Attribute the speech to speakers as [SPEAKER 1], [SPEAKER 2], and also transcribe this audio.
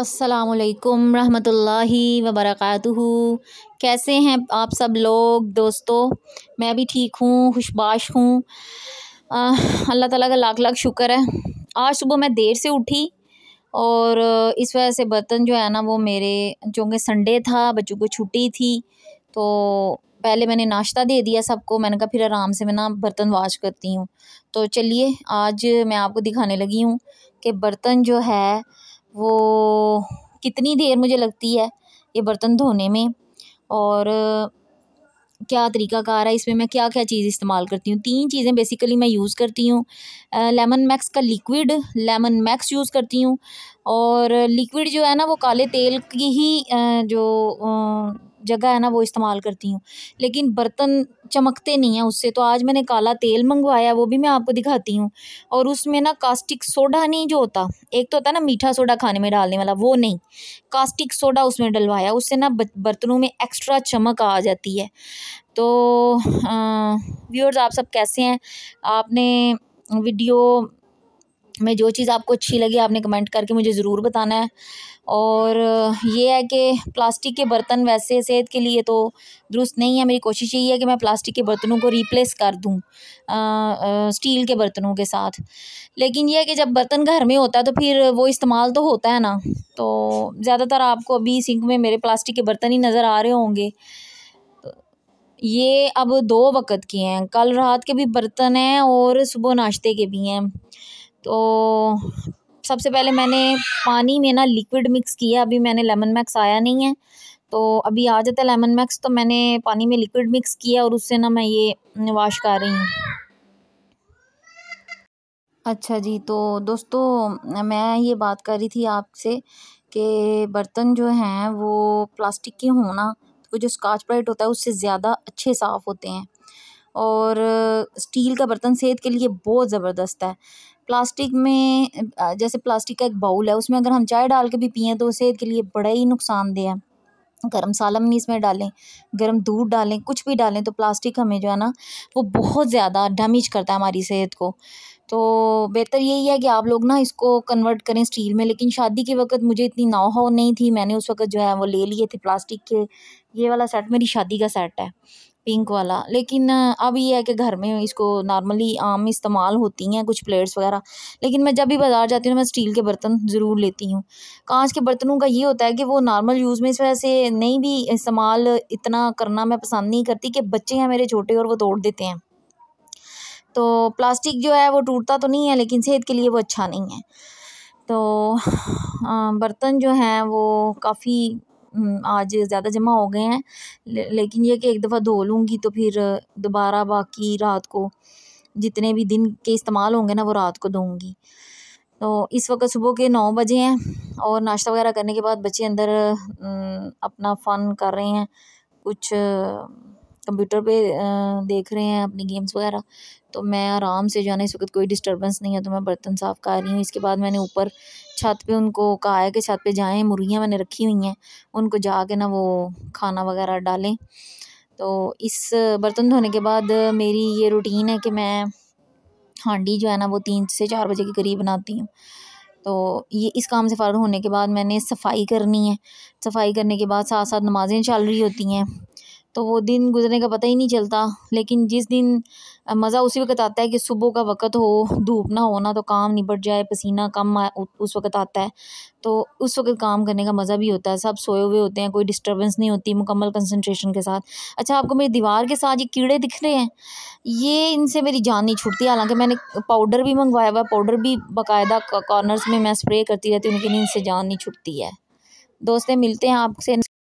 [SPEAKER 1] असलकम रही वरक कैसे हैं आप सब लोग दोस्तों मैं भी ठीक हूँ खुशबाश हूँ अल्लाह ताला का लाख लाख शुक्र है आज सुबह मैं देर से उठी और इस वजह से बर्तन जो है ना वो मेरे चूँकि संडे था बच्चों को छुट्टी थी तो पहले मैंने नाश्ता दे दिया सबको मैंने कहा फिर आराम से मैं ना बर्तन वाश करती हूँ तो चलिए आज मैं आपको दिखाने लगी हूँ कि बर्तन जो है वो कितनी देर मुझे लगती है ये बर्तन धोने में और क्या तरीकाकार है इसमें मैं क्या क्या चीज़ इस्तेमाल करती हूँ तीन चीज़ें बेसिकली मैं यूज़ करती हूँ लेमन मैक्स का लिक्विड लेमन मैक्स यूज़ करती हूँ और लिक्विड जो है ना वो काले तेल की ही जो जगह है ना वो इस्तेमाल करती हूँ लेकिन बर्तन चमकते नहीं हैं उससे तो आज मैंने काला तेल मंगवाया वो भी मैं आपको दिखाती हूँ और उसमें ना कास्टिक सोडा नहीं जो होता एक तो होता है ना मीठा सोडा खाने में डालने वाला वो नहीं कास्टिक सोडा उसमें डलवाया उससे ना बर्तनों में एक्स्ट्रा चमक आ जाती है तो व्यूअर्स आप सब कैसे हैं आपने वीडियो में जो चीज़ आपको अच्छी लगी आपने कमेंट करके मुझे ज़रूर बताना है और ये है कि प्लास्टिक के बर्तन वैसे सेहत के लिए तो दुरुस्त नहीं है मेरी कोशिश यही है कि मैं प्लास्टिक के बर्तनों को रिप्लेस कर दूँ स्टील के बर्तनों के साथ लेकिन यह है कि जब बर्तन घर में होता है तो फिर वो इस्तेमाल तो होता है ना तो ज़्यादातर आपको अभी सिंक में मेरे प्लास्टिक के बर्तन ही नज़र आ रहे होंगे ये अब दो वक़्त के हैं कल रात के भी बर्तन हैं और सुबह नाश्ते के भी हैं तो सबसे पहले मैंने पानी में ना लिक्विड मिक्स किया अभी मैंने लेमन मैक्स आया नहीं है तो अभी आ जाता है लेमन मैक्स तो मैंने पानी में लिक्विड मिक्स किया और उससे ना मैं ये वॉश कर रही हूँ अच्छा जी तो दोस्तों मैं ये बात कर रही थी आपसे कि बर्तन जो हैं वो प्लास्टिक के होना तो जो स्काच ब्राइट होता है उससे ज़्यादा अच्छे साफ़ होते हैं और स्टील का बर्तन सेहत के लिए बहुत ज़बरदस्त है प्लास्टिक में जैसे प्लास्टिक का एक बाउल है उसमें अगर हम चाय डाल के भी पिएँ तो सेहत के लिए बड़ा ही नुकसानदेह है गर्म सालम भी इसमें डालें गर्म दूध डालें कुछ भी डालें तो प्लास्टिक हमें जो है ना वो बहुत ज़्यादा डैमेज करता है हमारी सेहत को तो बेहतर यही है कि आप लोग ना इसको कन्वर्ट करें स्टील में लेकिन शादी के वक्त मुझे इतनी नाव हाव नहीं थी मैंने उस वक्त जो है वो ले लिए थे प्लास्टिक के ये वाला सेट मेरी शादी का सेट है पिंक वाला लेकिन अब ये है कि घर में इसको नॉर्मली आम इस्तेमाल होती हैं कुछ प्लेट्स वगैरह लेकिन मैं जब भी बाज़ार जाती हूँ मैं स्टील के बर्तन ज़रूर लेती हूँ कांच के बर्तनों का ये होता है कि वो नॉर्मल यूज़ में इस वजह से नहीं भी इस्तेमाल इतना करना मैं पसंद नहीं करती कि बच्चे हैं मेरे छोटे और वो तोड़ देते हैं तो प्लास्टिक जो है वो टूटता तो नहीं है लेकिन सेहत के लिए वो अच्छा नहीं है तो बर्तन जो हैं वो काफ़ी आज ज़्यादा जमा हो गए हैं ले, लेकिन यह कि एक दफ़ा धो लूँगी तो फिर दोबारा बाकी रात को जितने भी दिन के इस्तेमाल होंगे ना वो रात को दूँगी तो इस वक्त सुबह के नौ बजे हैं और नाश्ता वगैरह करने के बाद बच्चे अंदर अपना फ़न कर रहे हैं कुछ कंप्यूटर पे देख रहे हैं अपनी गेम्स वगैरह तो मैं आराम से जाना इस वक्त कोई डिस्टर्बेंस नहीं है तो मैं बर्तन साफ़ कर रही हूँ इसके बाद मैंने ऊपर छत पे उनको कहा है कि छत पे जाएं मुर्गियाँ मैंने रखी हुई हैं उनको जा कर ना वो खाना वगैरह डालें तो इस बर्तन धोने के बाद मेरी ये रूटीन है कि मैं हांडी जो है ना वो तीन से चार बजे के करीब बनाती हूँ तो ये इस काम से फ़ारग होने के बाद मैंने सफाई करनी है सफाई करने के बाद साथ साथ नमाज़ें चल रही होती हैं तो वो दिन गुजरने का पता ही नहीं चलता लेकिन जिस दिन मज़ा उसी वक्त आता है कि सुबह का वक़्त हो धूप ना हो ना तो काम निपट जाए पसीना कम उस वक़्त आता है तो उस वक़्त काम करने का मज़ा भी होता है सब सोए हुए होते हैं कोई डिस्टर्बेंस नहीं होती मुकम्मल कंसनट्रेशन के साथ अच्छा आपको मेरी दीवार के साथ ये कीड़े दिख रहे हैं ये इनसे मेरी जान नहीं छूटती हालाँकि मैंने पाउडर भी मंगवाया हुआ पाउडर भी बाकायदा कॉर्नर्स में मैं स्प्रे करती रहती हूँ लेकिन इनसे जान नहीं छूटती है दोस्तें मिलते हैं आपसे